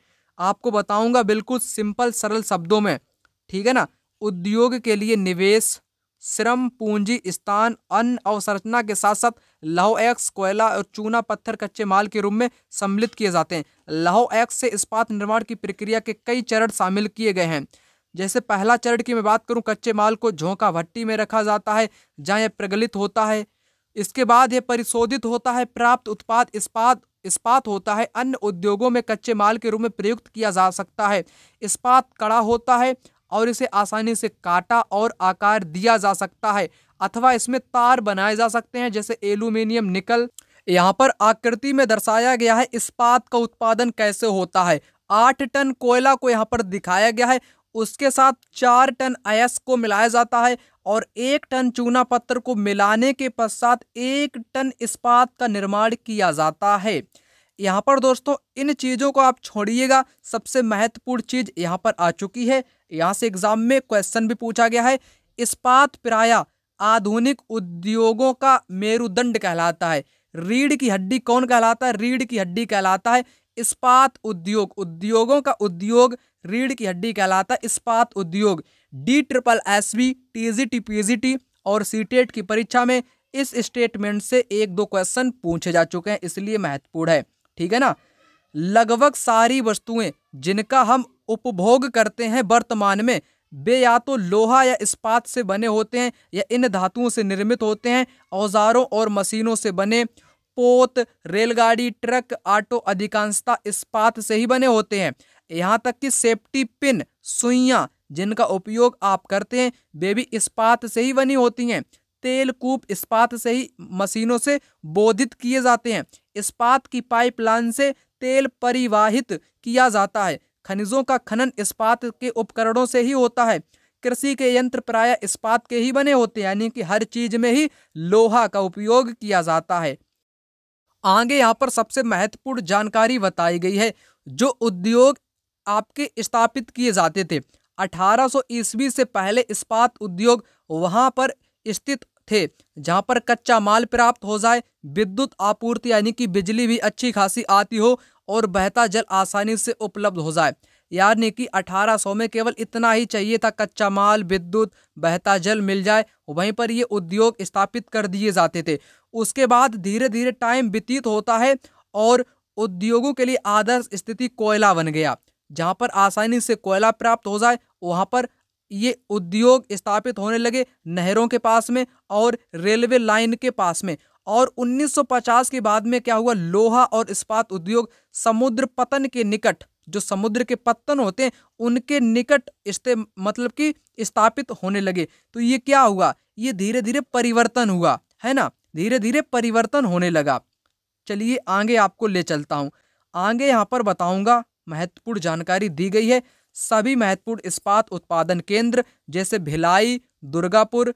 [SPEAKER 1] आपको बताऊँगा बिल्कुल सिंपल सरल शब्दों में ठीक है ना उद्योग के लिए निवेश श्रम पूंजी स्थान अन्न अवसंरचना के साथ साथ लहो एक्स कोयला और चूना पत्थर कच्चे माल के रूप में सम्मिलित किए जाते हैं लहो एक्स से इस्पात निर्माण की प्रक्रिया के कई चरण शामिल किए गए हैं जैसे पहला चरण की मैं बात करूं कच्चे माल को झोंका भट्टी में रखा जाता है जहाँ यह प्रगलित होता है इसके बाद यह परिशोधित होता है प्राप्त उत्पाद इस्पात इस्पात होता है अन्य उद्योगों में कच्चे माल के रूप में प्रयुक्त किया जा सकता है इस्पात कड़ा होता है और इसे आसानी से काटा और आकार दिया जा सकता है अथवा इसमें तार बनाए जा सकते हैं जैसे एल्यूमिनियम निकल यहाँ पर आकृति में दर्शाया गया है इस्पात का उत्पादन कैसे होता है आठ टन कोयला को यहाँ पर दिखाया गया है उसके साथ चार टन अयस को मिलाया जाता है और एक टन चूना पत्थर को मिलाने के पश्चात एक टन इस्पात का निर्माण किया जाता है यहाँ पर दोस्तों इन चीज़ों को आप छोड़िएगा सबसे महत्वपूर्ण चीज़ यहाँ पर आ चुकी है यहाँ से एग्जाम में क्वेश्चन भी पूछा गया है इस्पात प्राया आधुनिक उद्योगों का मेरुदंड कहलाता है रीढ़ की हड्डी कौन कहलाता है रीढ़ की हड्डी कहलाता है इस्पात उद्योग उद्योगों का उद्योग रीढ़ की हड्डी कहलाता है इस्पात उद्योग D triple S V T G T P G T और सी टेट की परीक्षा में इस स्टेटमेंट से एक दो क्वेश्चन पूछे जा चुके हैं इसलिए महत्वपूर्ण है ठीक है ना लगभग सारी वस्तुएं जिनका हम उपभोग करते हैं वर्तमान में वे या तो लोहा या इस्पात से बने होते हैं या इन धातुओं से निर्मित होते हैं औजारों और मशीनों से बने पोत रेलगाड़ी ट्रक ऑटो अधिकांशता इस्पात से ही बने होते हैं यहाँ तक कि सेफ्टी पिन सुइयाँ जिनका उपयोग आप करते हैं वे भी इस्पात से ही बनी होती हैं तेल कूप इस्पात से ही मशीनों से बोधित किए जाते हैं इस्पात की पाइपलाइन से तेल परिवाहित किया जाता है खनिजों का खनन इस्पात के उपकरणों से ही होता है कृषि के यंत्र प्राय इस्पात के ही बने होते हैं यानी कि हर चीज में ही लोहा का उपयोग किया जाता है आगे यहाँ पर सबसे महत्वपूर्ण जानकारी बताई गई है जो उद्योग आपके स्थापित किए जाते थे 1800 ईस्वी से पहले इस्पात उद्योग वहाँ पर स्थित थे जहां पर कच्चा माल प्राप्त हो जाए विद्युत आपूर्ति यानी कि बिजली भी अच्छी खासी आती हो और बहता जल आसानी से उपलब्ध हो जाए यानी कि 1800 में केवल इतना ही चाहिए था कच्चा माल विद्युत बहता जल मिल जाए वहीं पर ये उद्योग स्थापित कर दिए जाते थे उसके बाद धीरे धीरे टाइम व्यतीत होता है और उद्योगों के लिए आदर्श स्थिति कोयला बन गया जहाँ पर आसानी से कोयला प्राप्त हो जाए वहाँ पर ये उद्योग स्थापित होने लगे नहरों के पास में और रेलवे लाइन के पास में और 1950 के बाद में क्या हुआ लोहा और इस्पात उद्योग समुद्र पतन के निकट जो समुद्र के पतन होते हैं उनके निकट इस्ते मतलब कि स्थापित होने लगे तो ये क्या हुआ ये धीरे धीरे परिवर्तन हुआ है ना धीरे धीरे परिवर्तन होने लगा चलिए आगे आपको ले चलता हूँ आगे यहाँ पर बताऊँगा महत्वपूर्ण जानकारी दी गई है सभी महत्वपूर्ण इस्पात उत्पादन केंद्र जैसे भिलाई दुर्गापुर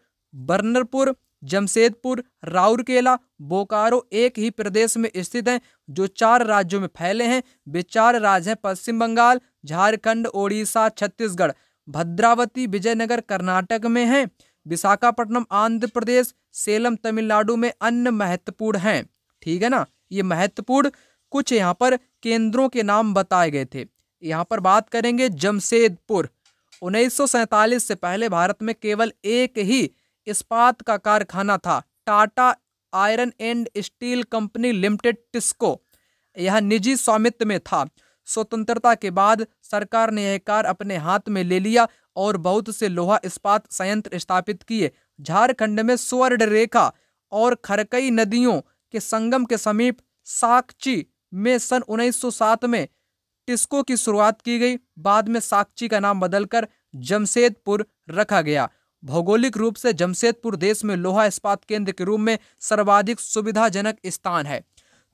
[SPEAKER 1] बर्नरपुर जमशेदपुर राउरकेला बोकारो एक ही प्रदेश में स्थित हैं जो चार राज्यों में फैले हैं वे चार राज्य हैं पश्चिम बंगाल झारखंड ओडिशा छत्तीसगढ़ भद्रावती विजयनगर कर्नाटक में हैं विशाखापट्टनम आंध्र प्रदेश सेलम तमिलनाडु में अन्य महत्वपूर्ण हैं ठीक है ना ये महत्वपूर्ण कुछ यहाँ पर केंद्रों के नाम बताए गए थे यहाँ पर बात करेंगे जमशेदपुर उन्नीस से पहले भारत में केवल एक ही इस्पात का कारखाना था Tata Iron and Steel Company Limited TISCO यह निजी स्वामित्व में था स्वतंत्रता के बाद सरकार ने यह कार अपने हाथ में ले लिया और बहुत से लोहा इस्पात संयंत्र स्थापित किए झारखंड में स्वर्ण रेखा और खरकई नदियों के संगम के समीप साक्ची में सन 1907 में टिस्को की शुरुआत की गई बाद में साक्षी का नाम बदलकर जमशेदपुर रखा गया भौगोलिक रूप से जमशेदपुर देश में लोहा इस्पात केंद्र के रूप में सर्वाधिक सुविधाजनक स्थान है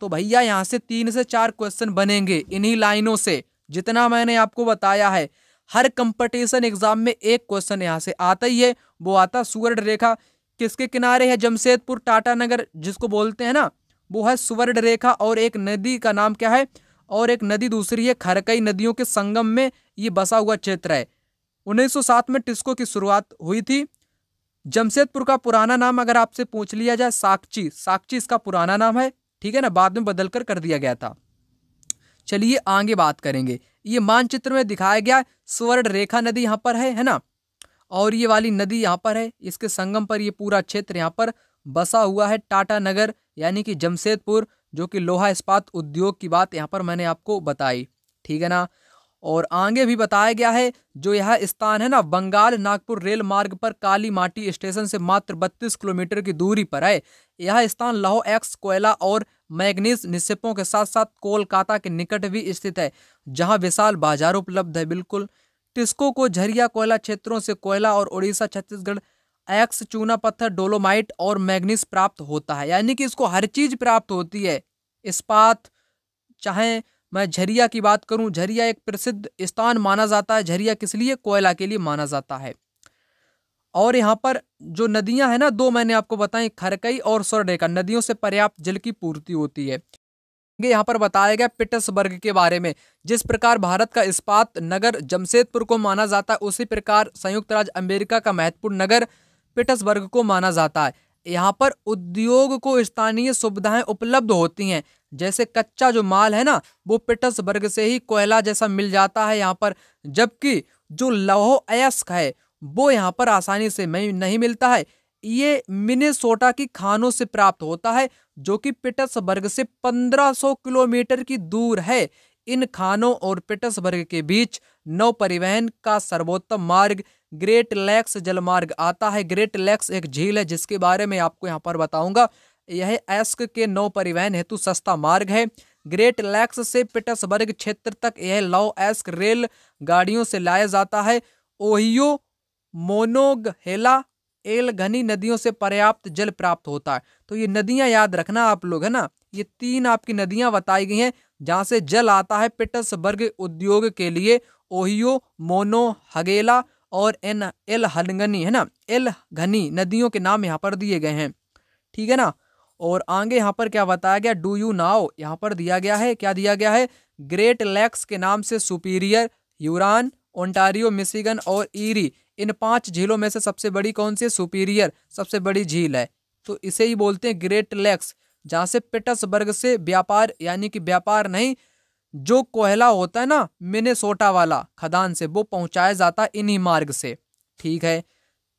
[SPEAKER 1] तो भैया यहाँ से तीन से चार क्वेश्चन बनेंगे इन्हीं लाइनों से जितना मैंने आपको बताया है हर कंपटीशन एग्जाम में एक क्वेश्चन यहाँ से आता ही है वो आता सुवर्ण रेखा किसके किनारे है जमशेदपुर टाटा नगर जिसको बोलते हैं ना वो है सुवर्ण रेखा और एक नदी का नाम क्या है और एक नदी दूसरी है खरकई नदियों के संगम में ये बसा हुआ क्षेत्र है 1907 में टिस्को की शुरुआत हुई थी जमशेदपुर का पुराना नाम अगर आपसे पूछ लिया जाए साक्षी साक्षी इसका पुराना नाम है ठीक है ना बाद में बदल कर कर दिया गया था चलिए आगे बात करेंगे ये मानचित्र में दिखाया गया स्वर्ण रेखा नदी यहाँ पर है है ना और ये वाली नदी यहाँ पर है इसके संगम पर ये पूरा क्षेत्र यहाँ पर बसा हुआ है टाटा नगर यानी कि जमशेदपुर जो कि लोहा इस्पात उद्योग की बात यहाँ पर मैंने आपको बताई ठीक है ना और आगे भी बताया गया है जो यह स्थान है ना बंगाल नागपुर रेल मार्ग पर काली माटी स्टेशन से मात्र 32 किलोमीटर की दूरी पर है यह स्थान लौह एक्स कोयला और मैग्नीज निक्षेपों के साथ साथ कोलकाता के निकट भी स्थित है जहां विशाल बाजार उपलब्ध है बिल्कुल टिस्को को झरिया कोयला क्षेत्रों से कोयला और उड़ीसा छत्तीसगढ़ एक्स चूना पत्थर डोलोमाइट और मैग्नीस प्राप्त होता है यानी कि इसको हर चीज़ प्राप्त होती है इस्पात चाहे मैं झरिया की बात करूं झरिया एक प्रसिद्ध स्थान माना जाता है झरिया किस लिए कोयला के लिए माना जाता है और यहाँ पर जो नदियाँ हैं ना दो मैंने आपको बताई खरकई और का नदियों से पर्याप्त जल की पूर्ति होती है यहाँ पर बताया गया पिटसबर्ग के बारे में जिस प्रकार भारत का इस्पात नगर जमशेदपुर को माना जाता है उसी प्रकार संयुक्त राज्य अमेरिका का महत्वपूर्ण नगर पिटसबर्ग को माना जाता है यहाँ पर उद्योग को स्थानीय सुविधाएं उपलब्ध होती हैं जैसे कच्चा जो माल है ना वो पिटसबर्ग से ही कोयला जैसा मिल जाता है यहाँ पर जबकि जो लौह अयस्क है वो यहाँ पर आसानी से नहीं मिलता है ये मिनेसोटा की खानों से प्राप्त होता है जो कि पिटसबर्ग से 1500 किलोमीटर की दूर है इन खानों और पिटसबर्ग के बीच नौ परिवहन का सर्वोत्तम मार्ग ग्रेट लैक्स जलमार्ग आता है ग्रेट लैक्स एक झील है जिसके बारे में आपको यहाँ पर बताऊंगा यह एस्क के नौ परिवहन हेतु सस्ता मार्ग है ग्रेट लैक्स से पिटसबर्ग क्षेत्र तक यह लॉ एस्क रेल गाड़ियों से लाया जाता है ओहियो मोनोगहेला एल घनी नदियों से पर्याप्त जल प्राप्त होता है तो ये नदियां याद रखना आप लोग है ना ये तीन आपकी नदियां बताई गई हैं जहाँ से जल आता है पिटसबर्ग उद्योग के लिए ओहियो मोनोहगेला और एन एल हलगनी है ना एल घनी नदियों के नाम यहाँ पर दिए गए हैं ठीक है ना और आगे यहाँ पर क्या बताया गया डू यू नाव यहाँ पर दिया गया है क्या दिया गया है ग्रेट लैक्स के नाम से सुपीरियर यूरान ओंटारियो मिशिगन और ईरी इन पांच झीलों में से सबसे बड़ी कौन सी है सुपीरियर सबसे बड़ी झील है तो इसे ही बोलते हैं ग्रेट लैक्स जहाँ से पिटसबर्ग से व्यापार यानी कि व्यापार नहीं जो कोहला होता है ना मिनेसोटा वाला खदान से वो पहुंचाया जाता इन्हीं मार्ग से ठीक है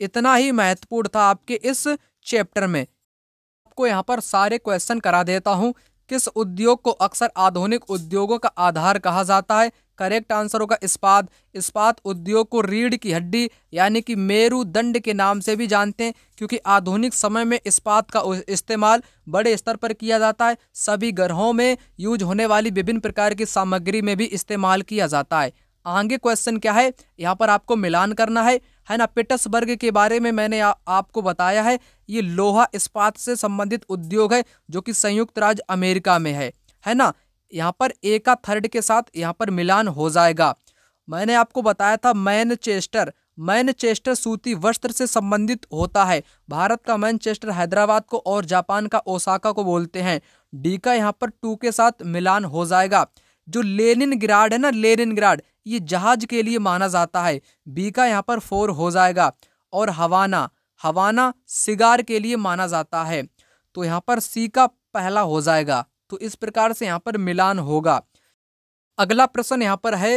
[SPEAKER 1] इतना ही महत्वपूर्ण था आपके इस चैप्टर में आपको यहाँ पर सारे क्वेश्चन करा देता हूँ किस उद्योग को अक्सर आधुनिक उद्योगों का आधार कहा जाता है करेक्ट आंसर होगा इस्पात इस्पात उद्योग को रीढ़ की हड्डी यानी कि मेरुदंड के नाम से भी जानते हैं क्योंकि आधुनिक समय में इस्पात का इस्तेमाल बड़े स्तर पर किया जाता है सभी ग्रहों में यूज होने वाली विभिन्न प्रकार की सामग्री में भी इस्तेमाल किया जाता है आगे क्वेश्चन क्या है यहाँ पर आपको मिलान करना है है ना पिटसबर्ग के बारे में मैंने आ, आपको बताया है ये लोहा इस्पात से संबंधित उद्योग है जो कि संयुक्त राज्य अमेरिका में है है ना यहाँ पर ए का थर्ड के साथ यहाँ पर मिलान हो जाएगा मैंने आपको बताया था मैनचेस्टर मैनचेस्टर सूती वस्त्र से संबंधित होता है भारत का मैनचेस्टर हैदराबाद को और जापान का ओसाका को बोलते हैं डी का यहाँ पर टू के साथ मिलान हो जाएगा जो लेनिन ग्राड है ना लेनिन ग्राड ये जहाज के लिए माना जाता है बी का यहाँ पर फोर हो जाएगा और हवाना हवाना सिगार के लिए माना जाता है तो यहाँ पर सी का पहला हो जाएगा तो इस प्रकार से यहाँ पर मिलान होगा अगला प्रश्न यहाँ पर है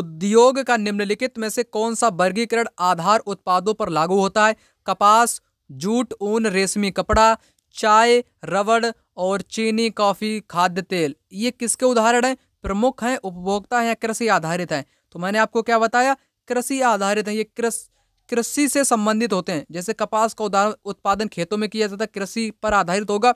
[SPEAKER 1] उद्योग का निम्नलिखित में से कौन सा वर्गीकरण आधार उत्पादों पर लागू होता है कपास जूट ऊन रेशमी कपड़ा चाय रबड़ और चीनी कॉफ़ी खाद्य तेल ये किसके उदाहरण हैं प्रमुख हैं उपभोक्ता हैं या कृषि आधारित हैं तो मैंने आपको क्या बताया कृषि आधारित हैं ये कृषि कृषि से संबंधित होते हैं जैसे कपास का उदाहरण उत्पादन खेतों में किया जाता है कृषि पर आधारित होगा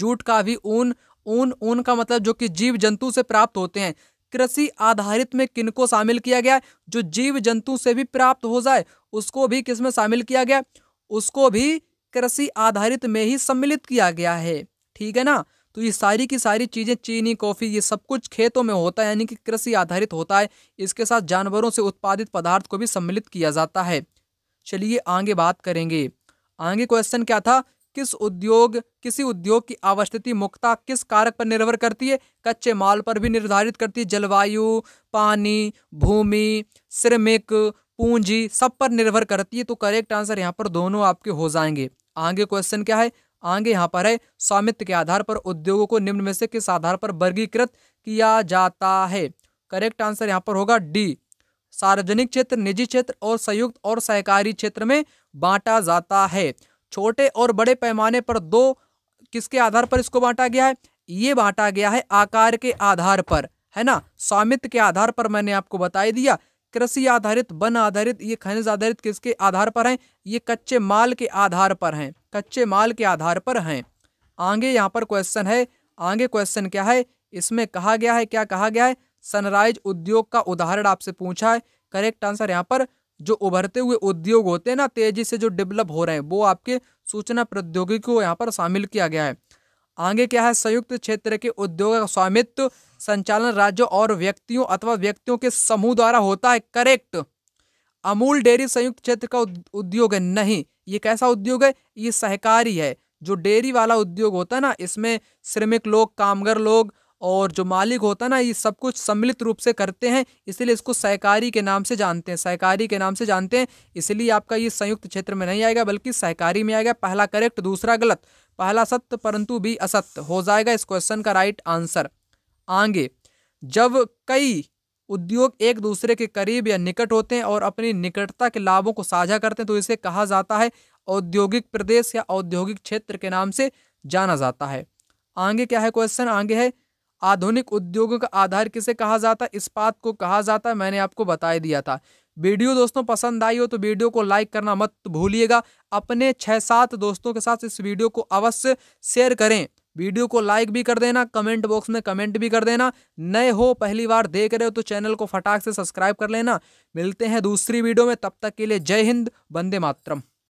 [SPEAKER 1] जूट का भी ऊन ऊन ऊन का मतलब जो कि जीव जंतु से प्राप्त होते हैं कृषि आधारित में किनको शामिल किया गया जो जीव जंतु से भी प्राप्त हो जाए उसको भी किस में शामिल किया गया उसको भी कृषि आधारित में ही सम्मिलित किया गया है ठीक है ना तो ये सारी की सारी चीज़ें चीनी कॉफ़ी ये सब कुछ खेतों में होता है यानी कि कृषि आधारित होता है इसके साथ जानवरों से उत्पादित पदार्थ को भी सम्मिलित किया जाता है चलिए आगे बात करेंगे आगे क्वेश्चन क्या था किस उद्योग किसी उद्योग की अवस्थिति मुक्ता किस कारक पर निर्भर करती है कच्चे माल पर भी निर्धारित करती है जलवायु पानी भूमि श्रमिक पूंजी सब पर निर्भर करती है तो करेक्ट आंसर यहाँ पर दोनों आपके हो जाएंगे आगे क्वेश्चन क्या है आगे यहाँ पर है स्वामित्व के आधार पर उद्योगों को निम्न में से किस आधार पर वर्गीकृत किया जाता है करेक्ट आंसर यहाँ पर होगा डी सार्वजनिक क्षेत्र निजी क्षेत्र और संयुक्त और सहकारी क्षेत्र में बांटा जाता है छोटे और बड़े पैमाने पर दो किसके आधार पर इसको बांटा गया है ये बांटा गया है आकार के आधार पर है ना स्वामित्व के आधार पर मैंने आपको बताई दिया कृषि आधारित वन आधारित ये खनिज आधारित किसके आधार पर हैं ये कच्चे माल के आधार पर हैं कच्चे माल के आधार पर हैं आगे यहाँ पर क्वेश्चन है आगे क्वेश्चन क्या है इसमें कहा गया है क्या कहा गया है सनराइज उद्योग का उदाहरण आपसे पूछा है करेक्ट आंसर यहाँ पर जो उभरते हुए उद्योग होते हैं ना तेजी से जो डेवलप हो रहे हैं वो आपके सूचना प्रौद्योगिकी को यहाँ पर शामिल किया गया है आगे क्या है संयुक्त क्षेत्र के उद्योग का स्वामित्व संचालन राज्यों और व्यक्तियों अथवा व्यक्तियों के समूह द्वारा होता है करेक्ट अमूल डेयरी संयुक्त क्षेत्र का उद्योग है नहीं ये कैसा उद्योग है ये सहकारी है जो डेयरी वाला उद्योग होता है ना इसमें श्रमिक लोग कामगार लोग और जो मालिक होता है ना ये सब कुछ सम्मिलित रूप से करते हैं इसलिए इसको सहकारी के नाम से जानते हैं सहकारी के नाम से जानते हैं इसलिए आपका ये संयुक्त क्षेत्र में नहीं आएगा बल्कि सहकारी में आएगा पहला करेक्ट दूसरा गलत पहला सत्य परंतु भी असत्य हो जाएगा इस क्वेश्चन का राइट आंसर आगे जब कई उद्योग एक दूसरे के करीब या निकट होते हैं और अपनी निकटता के लाभों को साझा करते हैं तो इसे कहा जाता है औद्योगिक प्रदेश या औद्योगिक क्षेत्र के नाम से जाना जाता है आगे क्या है क्वेश्चन आगे है आधुनिक उद्योगों का आधार किसे कहा जाता है इस्पात को कहा जाता है मैंने आपको बता दिया था वीडियो दोस्तों पसंद आई हो तो वीडियो को लाइक करना मत भूलिएगा अपने छः सात दोस्तों के साथ इस वीडियो को अवश्य शेयर करें वीडियो को लाइक भी कर देना कमेंट बॉक्स में कमेंट भी कर देना नए हो पहली बार देख रहे हो तो चैनल को फटाक से सब्सक्राइब कर लेना मिलते हैं दूसरी वीडियो में तब तक के लिए जय हिंद वंदे मातरम